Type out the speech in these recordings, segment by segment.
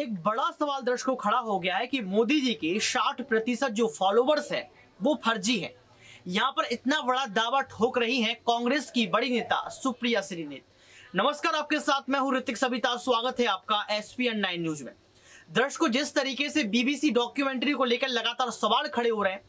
एक बड़ा सवाल दर्शकों खड़ा हो गया है कि मोदी जी के साठ प्रतिशत जो फॉलोवर्स है वो फर्जी है यहाँ पर इतना बड़ा दावा ठोक रही है कांग्रेस की बड़ी नेता सुप्रिया श्रीनेत नमस्कार आपके साथ मैं हूँ ऋतिक सविता स्वागत है आपका S P N nine news में दर्शकों जिस तरीके से बीबीसी डॉक्यूमेंट्री को लेकर लगातार सवाल खड़े हो रहे हैं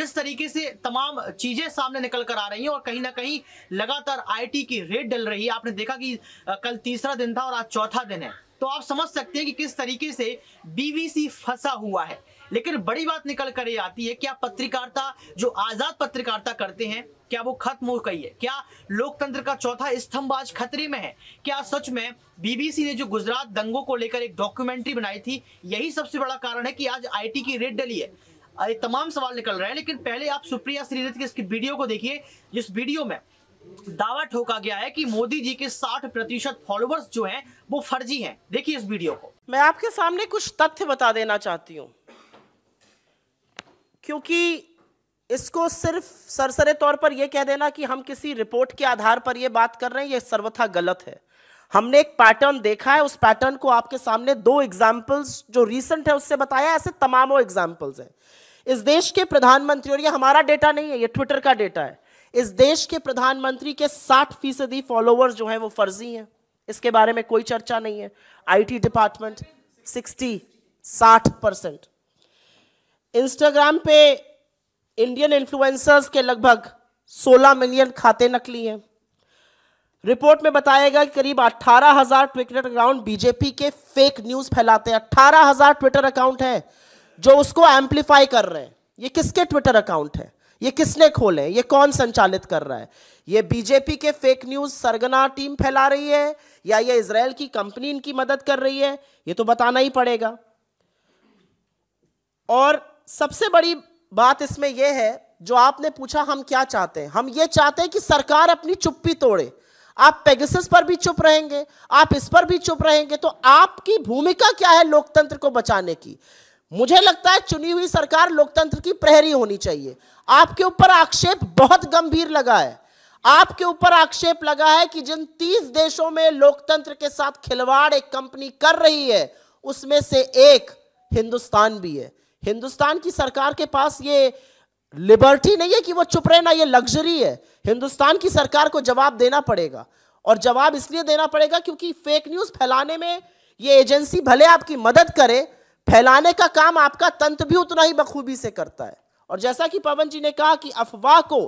जिस तरीके से तमाम चीजें सामने निकल कर आ रही हैं और कहीं ना कहीं लगातार आईटी की रेट डल रही है आपने देखा कि कल तीसरा दिन था और आज चौथा दिन है तो आप समझ सकते हैं कि किस तरीके से बीबीसी फंसा हुआ है लेकिन बड़ी बात निकल कर आती है क्या पत्रकारिता जो आजाद पत्रकारिता करते हैं क्या वो खत्म हो गई है क्या लोकतंत्र का चौथा स्तंभ आज खतरे में है क्या सच में बीबीसी ने जो गुजरात दंगों को लेकर एक डॉक्यूमेंट्री बनाई थी यही सबसे बड़ा कारण है कि आज आईटी की रेड डली है ये तमाम सवाल निकल रहे हैं लेकिन पहले आप सुप्रिया श्रीरथ की इसकी वीडियो को देखिए जिस वीडियो में दावा ठोका गया है कि मोदी जी के 60 प्रतिशत फॉलोअर्स जो हैं वो फर्जी हैं देखिए इस वीडियो को मैं आपके सामने कुछ तथ्य बता देना चाहती हूं क्योंकि इसको सिर्फ सरसरे तौर पर यह कह देना कि हम किसी रिपोर्ट के आधार पर यह बात कर रहे हैं यह सर्वथा गलत है हमने एक पैटर्न देखा है उस पैटर्न को आपके सामने दो एग्जाम्पल्स जो रिसेंट है उससे बताया ऐसे तमामों एग्जाम्पल्स हैं इस देश के प्रधानमंत्री और ये हमारा डेटा नहीं है ये ट्विटर का डेटा है इस देश के प्रधानमंत्री के 60 फीसदी फॉलोअर्स जो हैं वो फर्जी हैं इसके बारे में कोई चर्चा नहीं है आईटी डिपार्टमेंट 60 60 परसेंट इंस्टाग्राम पे इंडियन इन्फ्लुएंसर्स के लगभग 16 मिलियन खाते नकली हैं रिपोर्ट में बताया गया कि करीब 18,000 ट्विटर अकाउंट बीजेपी के फेक न्यूज फैलाते हैं अट्ठारह ट्विटर अकाउंट है जो उसको एम्पलीफाई कर रहे हैं ये किसके ट्विटर अकाउंट है ये किसने खोले ये कौन संचालित कर रहा है ये बीजेपी के फेक न्यूज सरगना टीम फैला रही है या ये इसराइल की कंपनी इनकी मदद कर रही है ये तो बताना ही पड़ेगा और सबसे बड़ी बात इसमें यह है जो आपने पूछा हम क्या चाहते हैं हम ये चाहते हैं कि सरकार अपनी चुप्पी तोड़े आप पेगसिस पर भी चुप रहेंगे आप इस पर भी चुप रहेंगे तो आपकी भूमिका क्या है लोकतंत्र को बचाने की मुझे लगता है चुनी हुई सरकार लोकतंत्र की प्रहरी होनी चाहिए आपके ऊपर आक्षेप बहुत गंभीर लगा है आपके ऊपर आक्षेप लगा है कि जिन तीस देशों में लोकतंत्र के साथ खिलवाड़ एक कंपनी कर रही है उसमें से एक हिंदुस्तान भी है हिंदुस्तान की सरकार के पास ये लिबर्टी नहीं है कि वो चुप रहे ना ये लग्जरी है हिंदुस्तान की सरकार को जवाब देना पड़ेगा और जवाब इसलिए देना पड़ेगा क्योंकि फेक न्यूज़ फैलाने में ये एजेंसी भले आपकी मदद करे फैलाने का काम आपका तंत्र भी उतना ही बखूबी से करता है और जैसा कि पवन जी ने कहा कि अफवाह को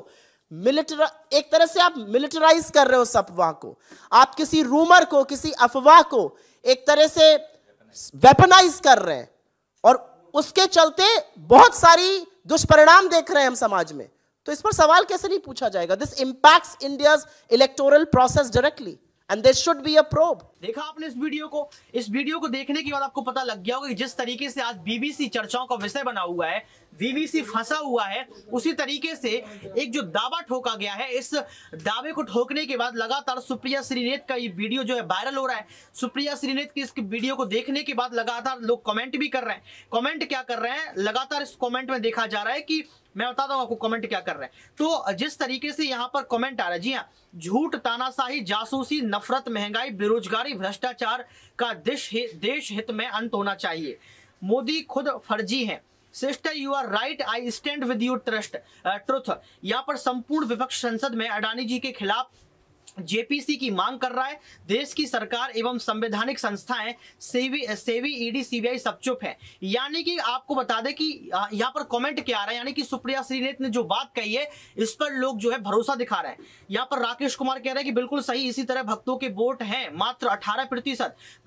मिलिटर एक तरह से आप मिलिटराइज कर रहे हो उस अफवाह को आप किसी रूमर को किसी अफवाह को एक तरह से वेपनाइज कर रहे हैं और उसके चलते बहुत सारी दुष्परिणाम देख रहे हैं हम समाज में तो इस पर सवाल कैसे नहीं पूछा जाएगा this impacts India electoral process directly and there should be a probe देखा आपने इस वीडियो को इस वीडियो को देखने के बाद आपको पता लग गया होगा कि जिस तरीके से आज बीबीसी चर्चाओं का विषय बना हुआ है बीबीसी फंसा हुआ है उसी तरीके से एक जो दावा ठोका गया है इस दावे को ठोकने के बाद लगातार सुप्रिया श्रीनेत का ये वीडियो जो है वायरल हो रहा है सुप्रिया श्रीनेत की इस वीडियो को देखने के बाद लगातार लोग कॉमेंट भी कर रहे हैं कॉमेंट क्या कर रहे हैं लगातार इस कॉमेंट में देखा जा रहा है कि मैं बताता हूँ आपको कमेंट क्या कर रहे हैं तो जिस तरीके से यहाँ पर कमेंट आ रहा है जी हाँ झूठ तानाशाही जासूसी नफरत महंगाई बेरोजगारी भ्रष्टाचार का देश देश हित में अंत होना चाहिए मोदी खुद फर्जी हैं sister you are right I stand with you trust truth यहाँ पर संपूर्ण विपक्ष संसद में अडानी जी के खिलाफ जेपीसी की मांग कर रहा है देश की सरकार एवं संवैधानिक संस्थाएं सेवी सेवी ईडी सीबीआई सब चुप है यानी कि आपको बता दें कि यहाँ पर कमेंट क्या आ रहा है यानी कि सुप्रिया श्रीनेत ने जो बात कही है इस पर लोग जो है भरोसा दिखा रहे हैं यहाँ पर राकेश कुमार कह रहे हैं कि बिल्कुल सही इसी तरह भक्तों के वोट है मात्र अठारह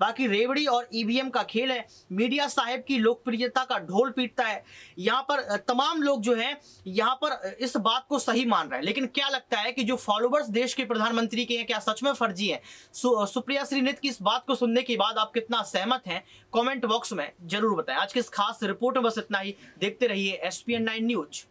बाकी रेवड़ी और ईवीएम का खेल है मीडिया साहेब की लोकप्रियता का ढोल पीटता है यहाँ पर तमाम लोग जो है यहाँ पर इस बात को सही मान रहे हैं लेकिन क्या लगता है कि जो फॉलोवर्स देश के प्रधानमंत्री मिस्त्री के हैं क्या सच में फर्जी है सु, सुप्रिया श्रीनित की इस बात को सुनने के बाद आप कितना सहमत हैं कमेंट बॉक्स में जरूर बताएं आज के इस खास रिपोर्ट में बस इतना ही देखते रहिए एस पी न्यूज